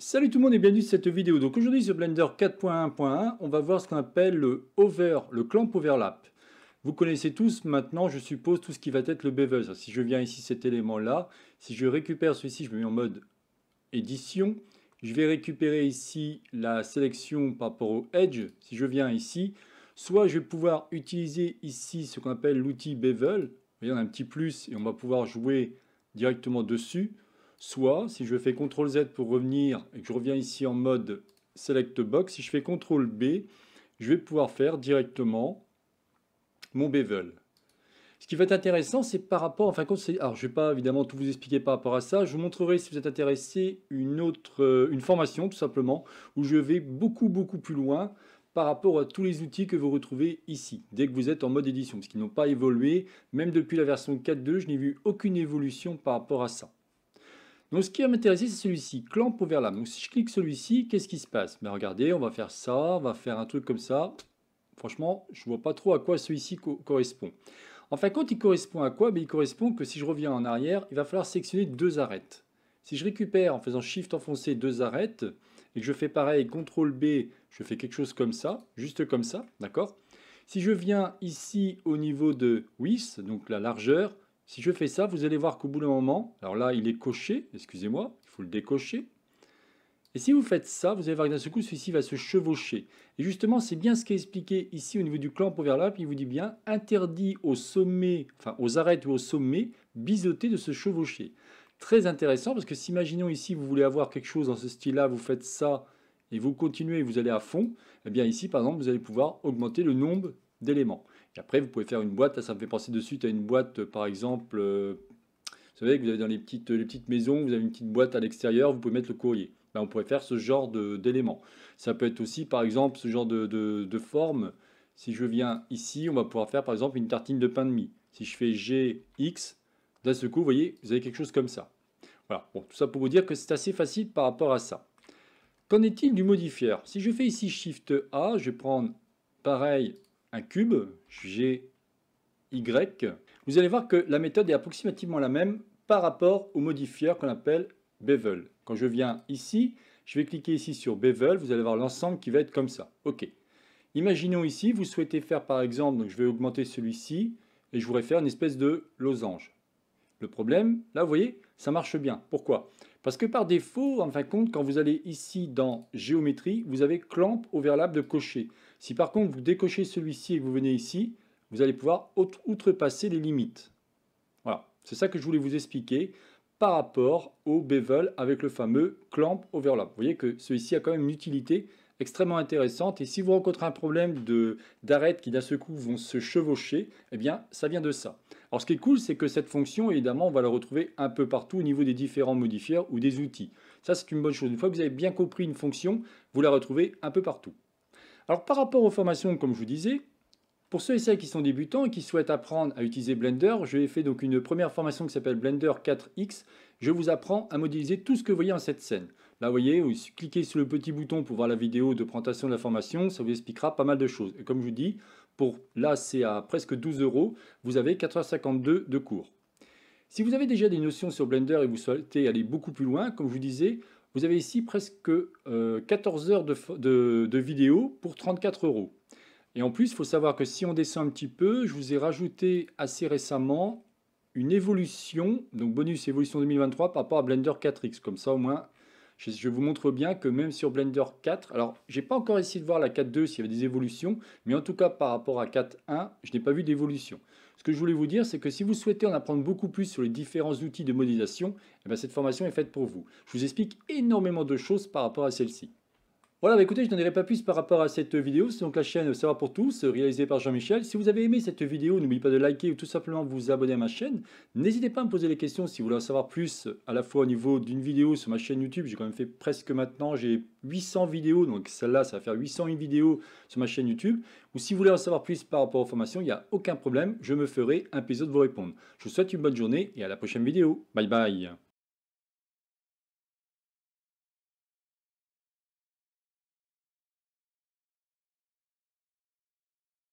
Salut tout le monde et bienvenue dans cette vidéo. Donc aujourd'hui sur Blender 4.1.1, on va voir ce qu'on appelle le over, le clamp overlap. Vous connaissez tous maintenant, je suppose, tout ce qui va être le bevel. Si je viens ici, cet élément-là, si je récupère celui-ci, je me mets en mode édition. Je vais récupérer ici la sélection par rapport au edge. Si je viens ici, soit je vais pouvoir utiliser ici ce qu'on appelle l'outil bevel. on a un petit plus et on va pouvoir jouer directement dessus Soit, si je fais CTRL Z pour revenir et que je reviens ici en mode Select Box, si je fais CTRL B, je vais pouvoir faire directement mon bevel. Ce qui va être intéressant, c'est par rapport, enfin quand alors je ne vais pas évidemment tout vous expliquer par rapport à ça, je vous montrerai si vous êtes intéressé une autre, euh, une formation tout simplement, où je vais beaucoup beaucoup plus loin par rapport à tous les outils que vous retrouvez ici, dès que vous êtes en mode édition, parce qu'ils n'ont pas évolué, même depuis la version 4.2, je n'ai vu aucune évolution par rapport à ça. Donc ce qui va m'intéresser, c'est celui-ci, clamp vers Donc si je clique celui-ci, qu'est-ce qui se passe Regardez, on va faire ça, on va faire un truc comme ça. Franchement, je ne vois pas trop à quoi celui-ci En correspond. Enfin, quand il correspond à quoi ben, Il correspond que si je reviens en arrière, il va falloir sélectionner deux arêtes. Si je récupère en faisant Shift enfoncé deux arêtes, et que je fais pareil, CTRL B, je fais quelque chose comme ça, juste comme ça, d'accord Si je viens ici au niveau de width, donc la largeur, si je fais ça, vous allez voir qu'au bout d'un moment, alors là, il est coché, excusez-moi, il faut le décocher. Et si vous faites ça, vous allez voir que d'un seul coup, celui-ci va se chevaucher. Et justement, c'est bien ce qui est expliqué ici au niveau du clamp overlap. Il vous dit bien interdit au sommet, aux arêtes ou au sommet, biseauté de se chevaucher. Très intéressant parce que si, imaginons ici, vous voulez avoir quelque chose dans ce style-là, vous faites ça et vous continuez, vous allez à fond. Eh bien ici, par exemple, vous allez pouvoir augmenter le nombre d'éléments après, vous pouvez faire une boîte. ça me fait penser de suite à une boîte, par exemple, euh, vous savez que vous avez dans les petites, les petites maisons, vous avez une petite boîte à l'extérieur, vous pouvez mettre le courrier. Ben, on pourrait faire ce genre d'éléments. Ça peut être aussi, par exemple, ce genre de, de, de forme. Si je viens ici, on va pouvoir faire, par exemple, une tartine de pain de mie. Si je fais G, X, d'un seul coup, vous voyez, vous avez quelque chose comme ça. Voilà, bon, tout ça pour vous dire que c'est assez facile par rapport à ça. Qu'en est-il du modifier Si je fais ici Shift A, je vais prendre pareil un cube, G, Y, vous allez voir que la méthode est approximativement la même par rapport au modifieur qu'on appelle bevel. Quand je viens ici, je vais cliquer ici sur bevel, vous allez voir l'ensemble qui va être comme ça. OK. Imaginons ici, vous souhaitez faire par exemple, donc je vais augmenter celui-ci, et je voudrais faire une espèce de losange. Le problème, là, vous voyez, ça marche bien. Pourquoi Parce que par défaut, en fin de compte, quand vous allez ici dans Géométrie, vous avez Clamp Overlap de cocher. Si par contre, vous décochez celui-ci et que vous venez ici, vous allez pouvoir outrepasser les limites. Voilà, c'est ça que je voulais vous expliquer par rapport au bevel avec le fameux clamp overlap. Vous voyez que celui-ci a quand même une utilité extrêmement intéressante. Et si vous rencontrez un problème d'arêtes qui d'un seul coup vont se chevaucher, eh bien ça vient de ça. Alors ce qui est cool, c'est que cette fonction, évidemment, on va la retrouver un peu partout au niveau des différents modifiers ou des outils. Ça, c'est une bonne chose. Une fois que vous avez bien compris une fonction, vous la retrouvez un peu partout. Alors par rapport aux formations, comme je vous disais, pour ceux et celles qui sont débutants et qui souhaitent apprendre à utiliser Blender, j'ai fait donc une première formation qui s'appelle Blender 4X. Je vous apprends à modéliser tout ce que vous voyez en cette scène. Là, vous voyez, vous cliquez sur le petit bouton pour voir la vidéo de présentation de la formation, ça vous expliquera pas mal de choses. Et comme je vous dis, pour là, c'est à presque 12 euros, vous avez 4h52 de cours. Si vous avez déjà des notions sur Blender et vous souhaitez aller beaucoup plus loin, comme je vous disais, vous avez ici presque 14 euh, heures de, vidéo de pour 34 euros. Et en plus, il faut savoir que si on descend un petit peu, je vous ai rajouté assez récemment une évolution, donc bonus évolution 2023 par rapport à Blender 4X. Comme ça, au moins, je, vous montre bien que même sur Blender 4, alors je n'ai pas encore essayé de voir la 4.2 s'il y avait des évolutions, mais en tout cas par rapport à 4.1, je n'ai pas vu d'évolution. Ce que je voulais vous dire, c'est que si vous souhaitez en apprendre beaucoup plus sur les différents outils de modélisation, eh bien, cette formation est faite pour vous. Je vous explique énormément de choses par rapport à celle-ci. Voilà, bah, écoutez, je n'en dirai pas plus par rapport à cette vidéo. C'est donc la chaîne Savoir pour tous, réalisée par Jean-Michel. Si vous avez aimé cette vidéo, n'oubliez pas de liker ou tout simplement vous abonner à ma chaîne. N'hésitez pas à me poser des questions si vous voulez en savoir plus, à la fois au niveau d'une vidéo sur ma chaîne YouTube. J'ai quand même fait presque maintenant, j'ai 800 vidéos, donc celle-là, ça va faire 801 vidéos sur ma chaîne YouTube. Ou si vous voulez en savoir plus par rapport aux formations, il n'y a aucun problème, je me ferai un plaisir de vous répondre. Je vous souhaite une bonne journée et à la prochaine vidéo. Bye bye